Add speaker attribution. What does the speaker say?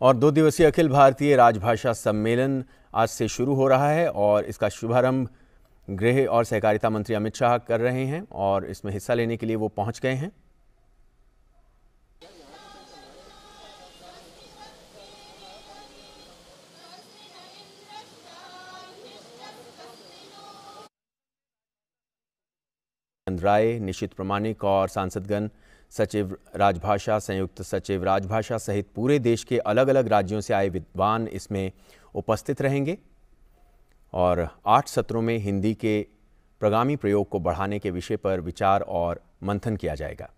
Speaker 1: और दो दिवसीय अखिल भारतीय राजभाषा सम्मेलन आज से शुरू हो रहा है और इसका शुभारंभ गृह और सहकारिता मंत्री अमित शाह कर रहे हैं और इसमें हिस्सा लेने के लिए वो पहुंच गए हैं आनंद राय निशित प्रमाणिक और सांसदगण सचिव राजभाषा संयुक्त सचिव राजभाषा सहित पूरे देश के अलग अलग राज्यों से आए विद्वान इसमें उपस्थित रहेंगे और आठ सत्रों में हिंदी के प्रगामी प्रयोग को बढ़ाने के विषय पर विचार और मंथन किया जाएगा